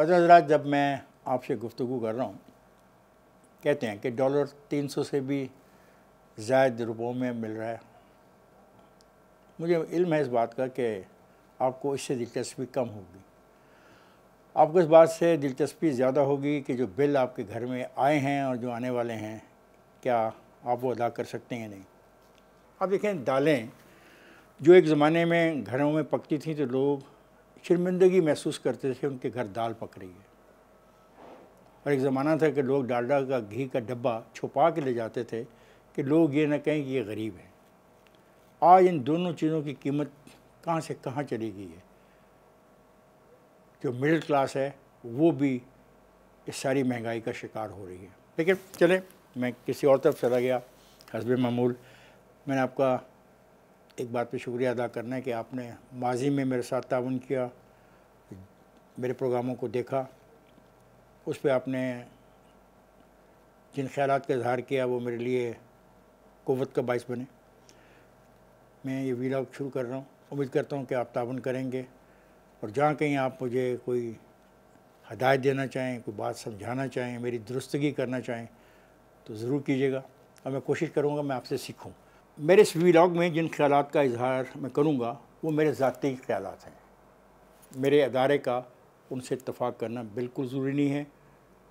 फ़र्ज़ हजरात जब मैं आपसे गुफ्तु कर रहा हूँ कहते हैं कि डॉलर 300 से भी ज़ायद रुपयों में मिल रहा है मुझे इल्म है इस बात का कि आपको इससे दिलचस्पी कम होगी आपको इस बात से दिलचस्पी ज़्यादा होगी कि जो बिल आपके घर में आए हैं और जो आने वाले हैं क्या आप वो अदा कर सकते हैं नहीं आप देखें दालें जो एक ज़माने में घरों में पकती थी तो लोग शर्मिंदगी महसूस करते थे उनके घर दाल पक रही है और एक ज़माना था कि लोग डालडा का घी का डब्बा छुपा के ले जाते थे कि लोग ये ना कहें कि ये गरीब है आज इन दोनों चीज़ों की कीमत कहाँ से कहाँ चली गई है जो मिडिल क्लास है वो भी इस सारी महंगाई का शिकार हो रही है लेकिन चले मैं किसी और तरफ चला गया हसब मामूल मैंने आपका एक बात पे शुक्रिया अदा करना है कि आपने माजी में मेरे साथ ताउन किया मेरे प्रोग्रामों को देखा उस पर आपने जिन ख्याल का इजहार किया वो मेरे लिए कुत का बायस बने मैं ये वीलॉग शुरू कर रहा हूँ उम्मीद करता हूँ कि आप ताउन करेंगे और जहाँ कहीं आप मुझे कोई हदायत देना चाहें कोई बात समझाना चाहें मेरी दुरुस्तगी करना चाहें तो ज़रूर कीजिएगा और मैं कोशिश करूँगा मैं आपसे सीखूँ मेरे इस वीलाग में जिन ख्याल का इजहार मैं करूँगा वो मेरे ज़ाती ख्याल हैं मेरे अदारे का उनसे इतफाक़ करना बिल्कुल ज़रूरी नहीं है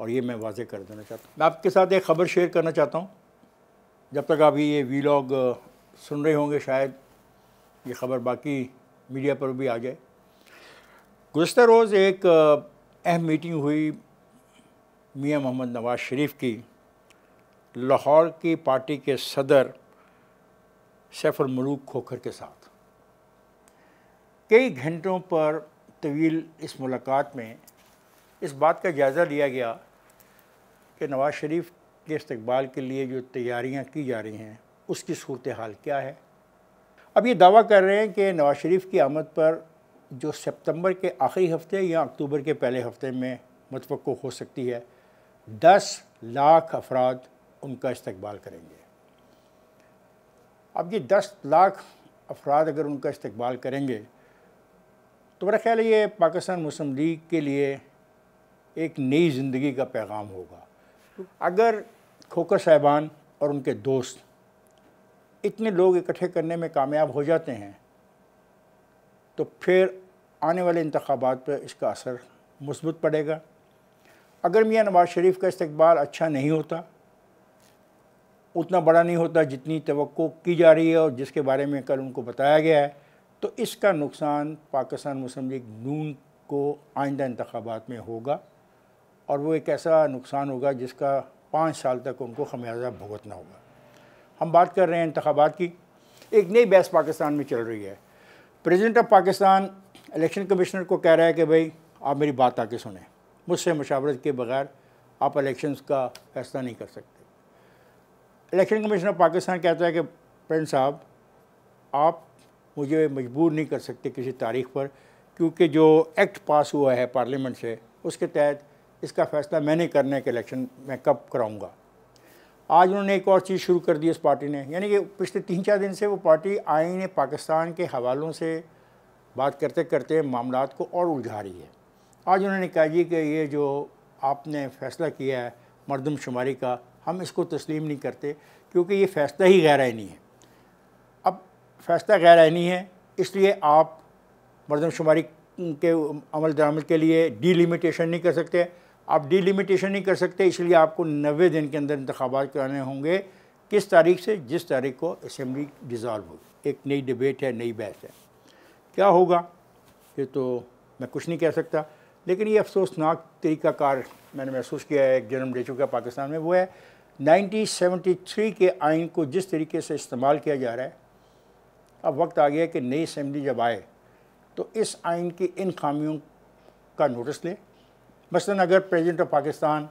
और ये मैं वाजह कर देना चाहता हूँ मैं आपके साथ एक ख़बर शेयर करना चाहता हूँ जब तक आप ये वीलाग सुन रहे होंगे शायद ये ख़बर बाकी मीडिया पर भी आ जाए गुजत रोज़ एक अहम मीटिंग हुई मियाँ मोहम्मद नवाज़ शरीफ की लाहौर की पार्टी के सदर सैफुलमलूक खोखर के साथ कई घंटों पर तवील इस मुलाकात में इस बात का जायज़ा लिया गया कि नवाज़ शरीफ के इस्तबाल के लिए जो तैयारियां की जा रही हैं उसकी सूरत हाल क्या है अब ये दावा कर रहे हैं कि नवाज़ शरीफ की आमद पर जो सितंबर के आखिरी हफ्ते या अक्टूबर के पहले हफ्ते में मतवक़ हो सकती है दस लाख अफराद उनका इस्तबाल करेंगे अब ये दस लाख अफराद अगर उनका इस्तबाल करेंगे तो मेरा ख्याल ये पाकिस्तान मुस्लिम लीग के लिए एक नई ज़िंदगी का पैगाम होगा अगर खोकर साहबान और उनके दोस्त इतने लोग इकट्ठे करने में कामयाब हो जाते हैं तो फिर आने वाले इंतबात पर इसका असर मुस्बत पड़ेगा अगर मियाँ नवाज़ शरीफ का इस्तबाल अच्छा नहीं होता उतना बड़ा नहीं होता जितनी तो की जा रही है और जिसके बारे में कल उनको बताया गया है तो इसका नुकसान पाकिस्तान मुस्लिम लीग नून को आइंदा इंतबात में होगा और वो एक ऐसा नुकसान होगा जिसका पाँच साल तक उनको खमियाजा भुगतना होगा हम बात कर रहे हैं इंतबात की एक नई बहस पाकिस्तान में चल रही है president of Pakistan election commissioner को कह रहा है कि भाई आप मेरी बात आके सुने मुझसे मशावरत के बगैर आप इलेक्शंस का फैसला नहीं कर सकते इलेक्शन कमीशन ऑफ पाकिस्तान कहता है कि प्रिंस साहब आप मुझे मजबूर नहीं कर सकते किसी तारीख पर क्योंकि जो एक्ट पास हुआ है पार्लियामेंट से उसके तहत इसका फ़ैसला मैंने करना है कि इलेक्शन मैं कब कराऊंगा आज उन्होंने एक और चीज़ शुरू कर दी इस पार्टी ने यानी कि पिछले तीन चार दिन से वो पार्टी आईने पाकिस्तान के हवालों से बात करते करते मामला को और उलझा रही है आज उन्होंने कहा जी कि ये जो आपने फ़ैसला किया है मरदमशुमारी का हम इसको तस्लीम नहीं करते क्योंकि ये फ़ैसला ही गैर आनी है अब फ़ैसला गैर आइनी है इसलिए आप मरदमशुमारी के अमल दरामद के लिए डीलिमिटेशन नहीं कर सकते आप डीलिमिटेशन नहीं कर सकते इसलिए आपको नबे दिन के अंदर इंतबात कराने होंगे किस तारीख से जिस तारीख को असम्बली डिजॉल्व होगी एक नई डिबेट है नई बहस है क्या होगा ये तो मैं कुछ नहीं कह सकता लेकिन ये अफसोसनाक तरीक़ाकार मैंने महसूस किया है जन्म ले चुका पाकिस्तान में वो है 1973 के आइन को जिस तरीके से इस्तेमाल किया जा रहा है अब वक्त आ गया कि नई असम्बली जब आए तो इस आइन की इन खामियों का नोटिस लें मसलन अगर president of Pakistan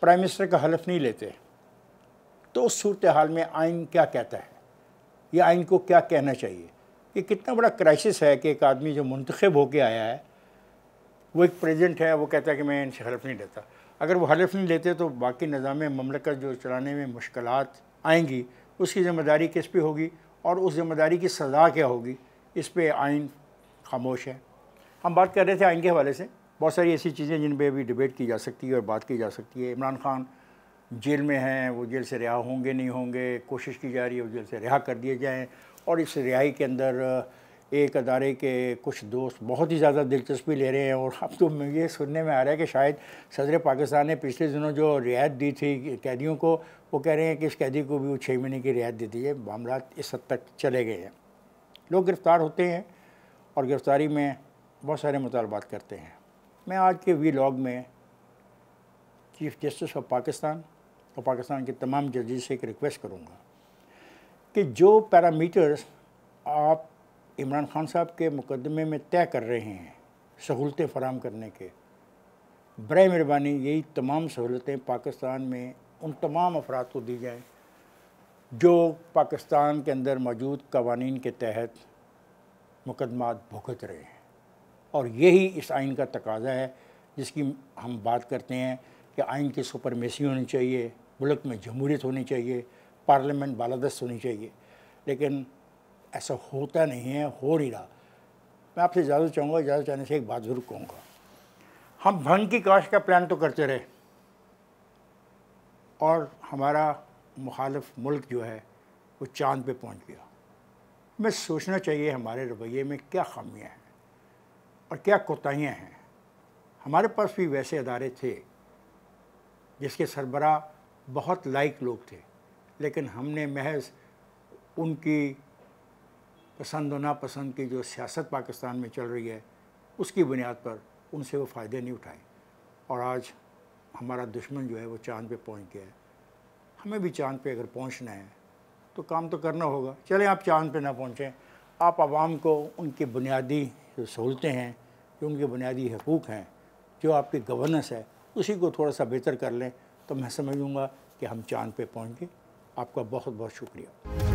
prime minister का हलफ नहीं लेते तो उस सूरत हाल में आइन क्या कहता है या आइन को क्या कहना चाहिए ये कितना बड़ा क्राइसिस है कि एक आदमी जो मंतखब होकर आया है वो एक प्रेजेंट है वो कहता है कि मैं इनसे हलफ नहीं लेता अगर वो हलफ नहीं लेते तो बाकी निज़ाम ममलकत जो चलाने में मुश्किल आएंगी उसकी ज़िम्मेदारी किस पर होगी और उस ज़िम्मेदारी की सज़ा क्या होगी इस पर आइन खामोश है हम बात कर रहे थे आइन के हवाले से बहुत सारी ऐसी चीज़ें जिन पर अभी डिबेट की जा सकती है और बात की जा सकती है इमरान खान जेल में हैं वो जेल से रिहा होंगे नहीं होंगे कोशिश की जा रही है वो जेल से रिहा कर दिए जाएँ और इस रिहाई के अंदर एक अदारे के कुछ दोस्त बहुत ही ज़्यादा दिलचस्पी ले रहे हैं और अब तो ये सुनने में आ रहा है कि शायद सदर पाकिस्तान ने पिछले दिनों जो रियायत दी थी कैदियों को वो कह रहे हैं कि इस कैदी को भी वो छः महीने की रियायत दे दी है मामला इस हद तक चले गए हैं लोग गिरफ़्तार होते हैं और गिरफ़्तारी में बहुत सारे मुतालबात करते हैं मैं आज के वी लॉग में चीफ़ जस्टिस ऑफ पाकिस्तान और पाकिस्तान के तमाम जजेस से एक रिक्वेस्ट करूँगा कि जो पैरामीटर्स आप इमरान खान साहब के मुकदमे में तय कर रहे हैं सहूलतें फराम करने के बर मेहरबानी यही तमाम सहूलतें पाकिस्तान में उन तमाम अफराद को दी जाएँ जो पाकिस्तान के अंदर मौजूद कवानीन के तहत मुकदमा भुगत रहे हैं और यही इस आइन का तकाजा है जिसकी हम बात करते हैं कि आइन की सुपरमेसी होनी चाहिए मुल्क में जमहूरियत होनी चाहिए पार्लियामेंट बालादस्त होनी चाहिए लेकिन ऐसा होता नहीं है हो नहीं रहा मैं आपसे ज़्यादा चाहूँगा ज़्यादा चाहने से एक बात ज़रूर कहूँगा हम भंग की काश का प्लान तो करते रहे और हमारा मुखालफ मुल्क जो है वो चांद पे पहुंच गया हमें सोचना चाहिए हमारे रवैये में क्या खामियां हैं और क्या कोताहियाँ हैं हमारे पास भी वैसे अदारे थे जिसके सरबरा बहुत लाइक लोग थे लेकिन हमने महज उनकी पसंद और नापसंद की जो सियासत पाकिस्तान में चल रही है उसकी बुनियाद पर उनसे वो फ़ायदे नहीं उठाए और आज हमारा दुश्मन जो है वो चांद पे पहुंच गया है हमें भी चांद पे अगर पहुंचना है तो काम तो करना होगा चले आप चांद पे ना पहुंचें आप आवाम को उनकी बुनियादी जो सहूलतें हैं जो उनके बुनियादी हकूक़ हैं जो आपकी गवर्नेंस है उसी को थोड़ा सा बेहतर कर लें तो मैं समझूँगा कि हम चांद पर पहुँच गए आपका बहुत बहुत शुक्रिया